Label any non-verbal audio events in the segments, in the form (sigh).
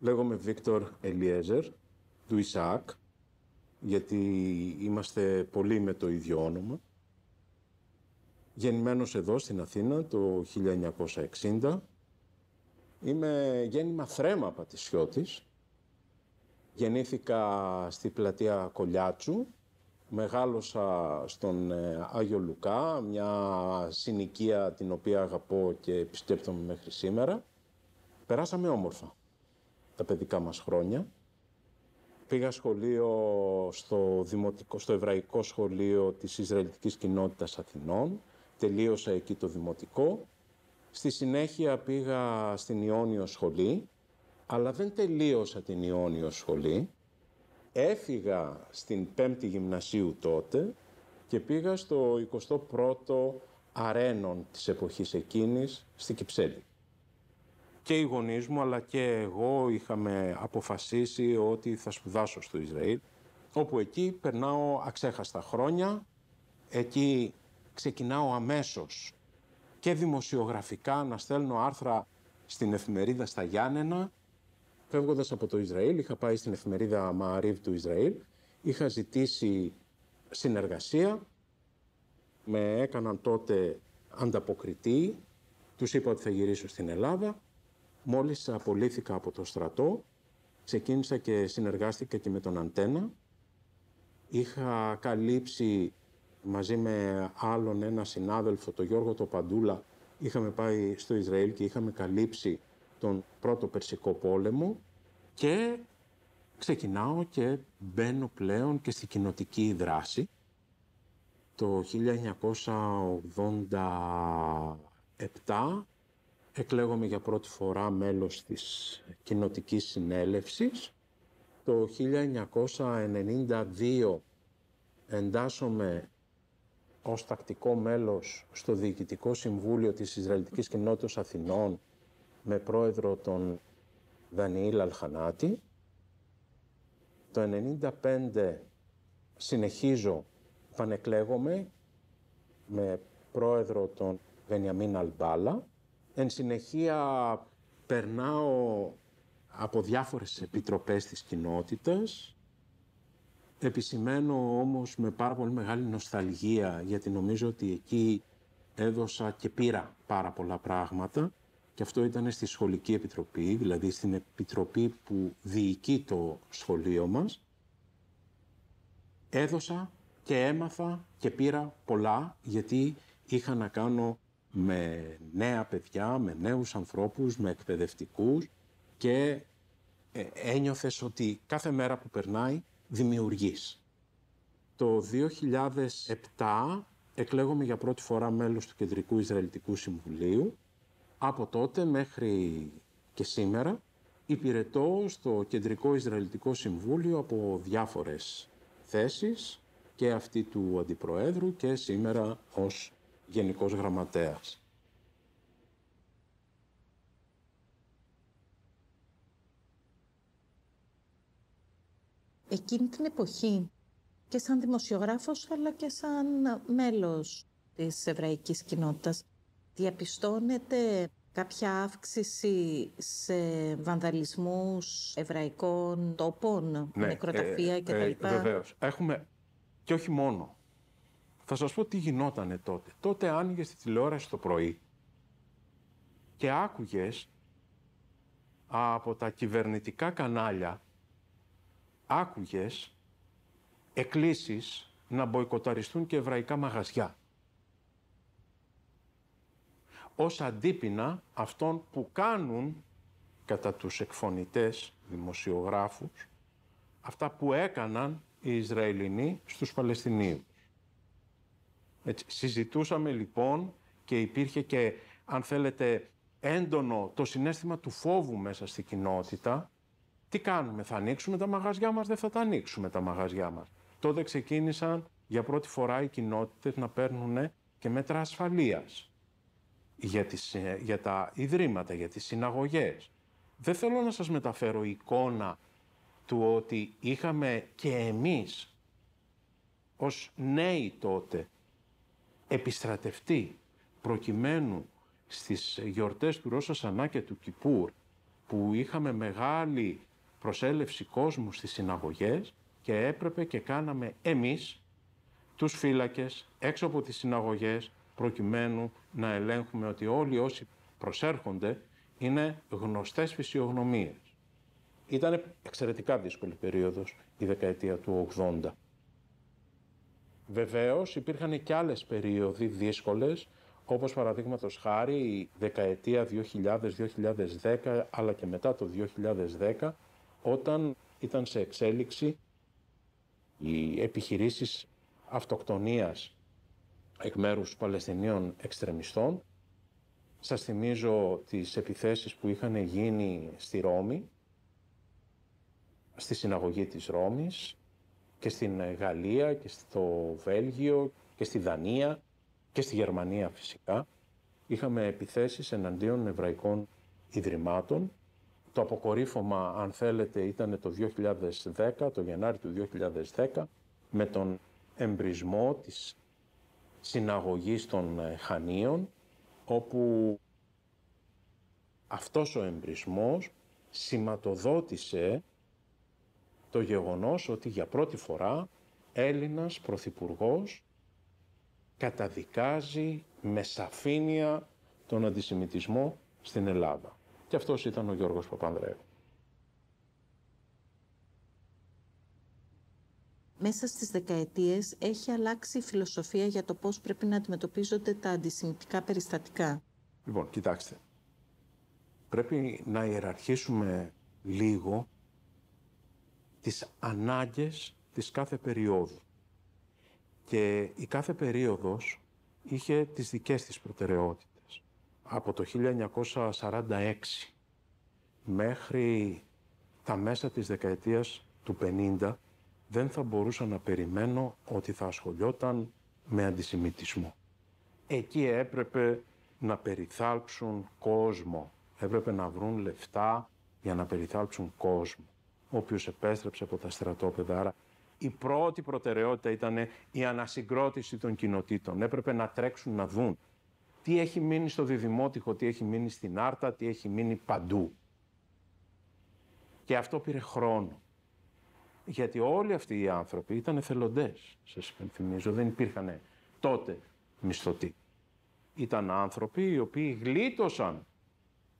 Λέγομαι Βίκτορ Ελιέζερ, του Ισαάκ, γιατί είμαστε πολύ με το ίδιο όνομα. Γεννημένος εδώ στην Αθήνα το 1960. Είμαι γέννημα θρέμα πατησιώτης. Γεννήθηκα στη πλατεία Κολιάτσου. Μεγάλωσα στον ε, Άγιο Λουκά, μια συνοικία την οποία αγαπώ και επισκέπτομαι μέχρι σήμερα. Περάσαμε όμορφα τα παιδικά μας χρόνια. Πήγα σχολείο στο, δημοτικό, στο Εβραϊκό Σχολείο της Ισραηλιτικής Κοινότητας Αθηνών. Τελείωσα εκεί το δημοτικό. Στη συνέχεια πήγα στην Ιόνιο Σχολή, αλλά δεν τελείωσα την Ιόνιο Σχολή. Έφυγα στην 5 Γυμνασίου τότε και πήγα στο 21ο Αρένων της εποχής εκείνης, στη Κυψέλη και οι γονείς μου αλλά και εγώ είχαμε αποφασίσει ότι θα σπουδάσω στο Ισραήλ, όπου εκεί περνάω αξέχαστα χρόνια, εκεί ξεκινάω αμέσως και δημοσιογραφικά να στέλνω άρθρα στην εφημερίδα στα Γιάννενα. Φεύγοντας από το Ισραήλ, είχα πάει στην εφημερίδα Μααρίβ του Ισραήλ, είχα ζητήσει συνεργασία, με έκαναν τότε ανταποκριτή, τους είπα ότι θα γυρίσω στην Ελλάδα Μόλις απολύθηκα από το στρατό, ξεκίνησα και συνεργάστηκα και με τον Αντένα. Είχα καλύψει μαζί με άλλον ένα συνάδελφο, τον Γιώργο το Παντούλα, είχαμε πάει στο Ισραήλ και είχαμε καλύψει τον πρώτο Περσικό πόλεμο και ξεκινάω και μπαίνω πλέον και στη κοινοτική δράση. Το 1987 εκλέγομαι για πρώτη φορά μέλος της Κοινοτικής Συνέλευσης. Το 1992 εντάσσομαι ως τακτικό μέλος στο Διοικητικό Συμβούλιο της Ισραηλιτικής Κοινότητας Αθηνών με πρόεδρο τον Δανιήλ Αλχανάτη. Το 1995 συνεχίζω, πανεκλέγομαι με πρόεδρο τον Βενιαμίν Αλμπάλα Εν συνεχεία περνάω από διάφορες επιτροπές της κοινότητας. Επισημαίνω όμως με πάρα πολύ μεγάλη νοσταλγία γιατί νομίζω ότι εκεί έδωσα και πήρα πάρα πολλά πράγματα και αυτό ήταν στη σχολική επιτροπή, δηλαδή στην επιτροπή που διοικεί το σχολείο μας. Έδωσα και έμαθα και πήρα πολλά γιατί είχα να κάνω με νέα παιδιά, με νέους ανθρώπους, με εκπαιδευτικούς και ένιωθε ένιωθες ότι κάθε μέρα που περνάει δημιουργείς. Το 2007 εκλέγομαι για πρώτη φορά μέλος του Κεντρικού Ισραηλιτικού Συμβουλίου. Από τότε μέχρι και σήμερα υπηρετώ στο Κεντρικό Ισραηλιτικό Συμβούλιο από διάφορες θέσεις και αυτή του Αντιπροέδρου και σήμερα ως Γενικός Γραμματέας. Εκείνη την εποχή και σαν δημοσιογράφος αλλά και σαν μέλος της εβραϊκής κοινότητας διαπιστώνεται κάποια αύξηση σε βανδαλισμούς εβραϊκών τόπων, ναι, νεκροταφεία ε, κτλ. Ε, βεβαίως. Έχουμε και όχι μόνο θα σας πω τι γινότανε τότε. Τότε άνοιγες τη τηλεόραση το πρωί και άκουγες από τα κυβερνητικά κανάλια, άκουγες εκκλήσεις να μποϊκοταριστούν και εβραϊκά μαγαζιά. Ως αντίπεινα αυτών που κάνουν κατά τους εκφωνητές δημοσιογράφους αυτά που έκαναν οι Ισραηλινοί στους Παλαιστινίους. Έτσι. Συζητούσαμε λοιπόν και υπήρχε και αν θέλετε έντονο το συνέστημα του φόβου μέσα στη κοινότητα. Τι κάνουμε, θα ανοίξουμε τα μαγαζιά μας, δεν θα τα ανοίξουμε τα μαγαζιά μας. Τότε ξεκίνησαν για πρώτη φορά οι κοινότητες να παίρνουν ε, και μέτρα ασφαλείας για, τις, ε, για τα ιδρύματα, για τις συναγωγές. Δεν θέλω να σας μεταφέρω εικόνα του ότι είχαμε και εμείς ως νέοι τότε επιστρατευτεί προκειμένου στις γιορτές του Ρώσου Σανά και του Κιπούρ που είχαμε μεγάλη προσέλευση κόσμου στις συναγωγές και έπρεπε και κάναμε εμείς τους φύλακες έξω από τις συναγωγές προκειμένου να ελέγχουμε ότι όλοι όσοι προσέρχονται είναι γνωστές φυσιογνωμίες. Ήταν εξαιρετικά δύσκολη περίοδος η δεκαετία του 80. Βεβαίως υπήρχαν και άλλες περίοδοι δύσκολες, όπως παραδείγματος χάρη η δεκαετία 2000-2010, αλλά και μετά το 2010, όταν ήταν σε εξέλιξη οι επιχειρήσεις αυτοκτονίας εκ μέρους Παλαιστινίων εξτρεμιστών. Σας θυμίζω τις επιθέσεις που είχαν γίνει στη Ρώμη, στη συναγωγή της Ρώμης, και στην ε, Γαλλία και στο Βέλγιο και στη Δανία και στη Γερμανία φυσικά. Είχαμε επιθέσεις εναντίον εβραϊκών ιδρυμάτων. Το αποκορύφωμα, αν θέλετε, ήταν το 2010, το Γενάρη του 2010, με τον εμπρισμό της συναγωγής των ε, Χανίων, όπου αυτός ο εμπρισμός σηματοδότησε το γεγονός ότι για πρώτη φορά Έλληνας Πρωθυπουργός καταδικάζει με σαφήνεια τον αντισημιτισμό στην Ελλάδα. Και αυτός ήταν ο Γιώργος Παπανδρέου. Μέσα στις δεκαετίες έχει αλλάξει η φιλοσοφία για το πώς πρέπει να αντιμετωπίζονται τα αντισημιτικά περιστατικά. Λοιπόν, κοιτάξτε. Πρέπει να ιεραρχήσουμε λίγο τις ανάγκες της κάθε περίοδου. Και η κάθε περίοδος είχε τις δικές της προτεραιότητες. Από το 1946 μέχρι τα μέσα της δεκαετίας του 50 δεν θα μπορούσα να περιμένω ότι θα ασχολιόταν με αντισημιτισμό. Εκεί έπρεπε να περιθάλψουν κόσμο. Έπρεπε να βρουν λεφτά για να περιθάλψουν κόσμο ο οποίος επέστρεψε από τα στρατόπεδα. Άρα η πρώτη προτεραιότητα ήταν η ανασυγκρότηση των κοινοτήτων. Έπρεπε να τρέξουν να δουν τι έχει μείνει στο Δηδημότυχο... τι έχει μείνει στην Άρτα, τι έχει μείνει παντού. Και αυτό πήρε χρόνο. Γιατί όλοι αυτοί οι άνθρωποι ήταν εθελοντές, σας υπενθυμίζω, δεν υπήρχαν τότε μισθωτοί. Ήταν άνθρωποι οι οποίοι γλίτωσαν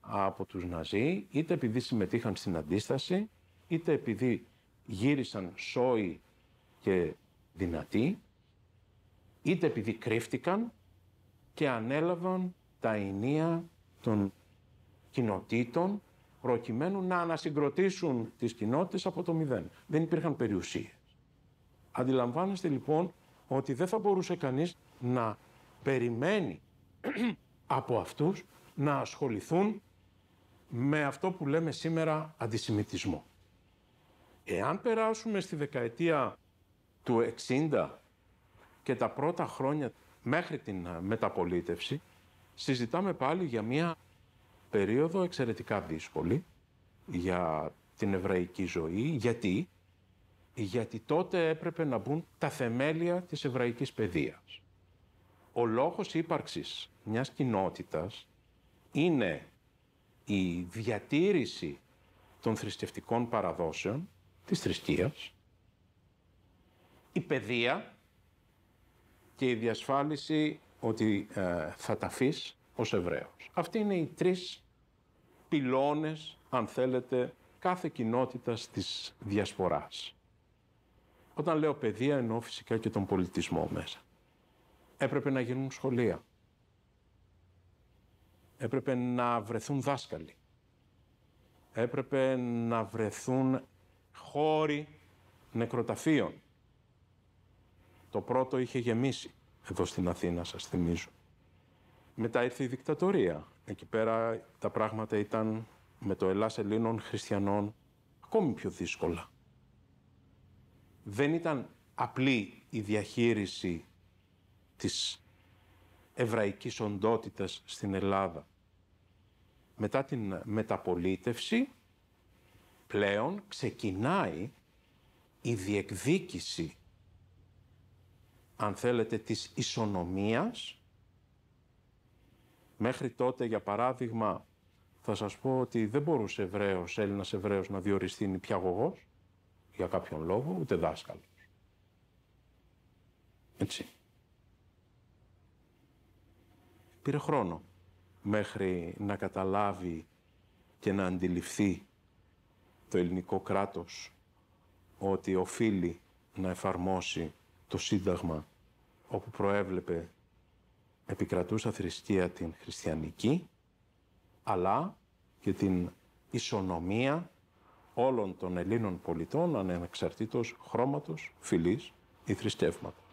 από τους Ναζί, είτε επειδή συμμετείχαν στην αντίσταση, είτε επειδή γύρισαν σόι και δυνατοί, είτε επειδή κρύφτηκαν και ανέλαβαν τα ενία των κοινοτήτων προκειμένου να ανασυγκροτήσουν τις κοινότητες από το μηδέν. Δεν υπήρχαν περιουσίες. Αντιλαμβάνεστε λοιπόν ότι δεν θα μπορούσε κανείς να περιμένει (clears throat) από αυτούς να ασχοληθούν με αυτό που λέμε σήμερα αντισημιτισμό. Εάν περάσουμε στη δεκαετία του 60 και τα πρώτα χρόνια μέχρι την ε, μεταπολίτευση, συζητάμε πάλι για μια περίοδο εξαιρετικά δύσκολη για την εβραϊκή ζωή. Γιατί? Γιατί τότε έπρεπε να μπουν τα θεμέλια της εβραϊκής παιδείας. Ο λόγος ύπαρξης μιας κοινότητας είναι η διατήρηση των θρησκευτικών παραδόσεων της θρησκείας, η παιδεία και η διασφάλιση ότι ε, θα ταφείς ως Εβραίος. Αυτοί είναι οι τρεις πυλώνες, αν θέλετε, κάθε κοινότητας της διασποράς. Όταν λέω παιδεία εννοώ φυσικά και τον πολιτισμό μέσα. Έπρεπε να γίνουν σχολεία. Έπρεπε να βρεθούν δάσκαλοι. Έπρεπε να βρεθούν χώροι νεκροταφείων. Το πρώτο είχε γεμίσει εδώ στην Αθήνα, σας θυμίζω. Μετά ήρθε η δικτατορία. Εκεί πέρα τα πράγματα ήταν με το Ελλάς Ελλήνων χριστιανών ακόμη πιο δύσκολα. Δεν ήταν απλή η διαχείριση της εβραϊκής οντότητας στην Ελλάδα. Μετά την μεταπολίτευση πλέον ξεκινάει η διεκδίκηση, αν θέλετε, της ισονομίας. Μέχρι τότε, για παράδειγμα, θα σας πω ότι δεν μπορούσε Εβραίος, Έλληνας Εβραίος να διοριστεί νηπιαγωγός, για κάποιον λόγο, ούτε δάσκαλος. Έτσι. Πήρε χρόνο μέχρι να καταλάβει και να αντιληφθεί το ελληνικό κράτος ότι οφείλει να εφαρμόσει το Σύνταγμα όπου προέβλεπε επικρατούσα θρησκεία την χριστιανική αλλά και την ισονομία όλων των Ελλήνων πολιτών ανεξαρτήτως χρώματος, φυλής ή θρησκεύματος.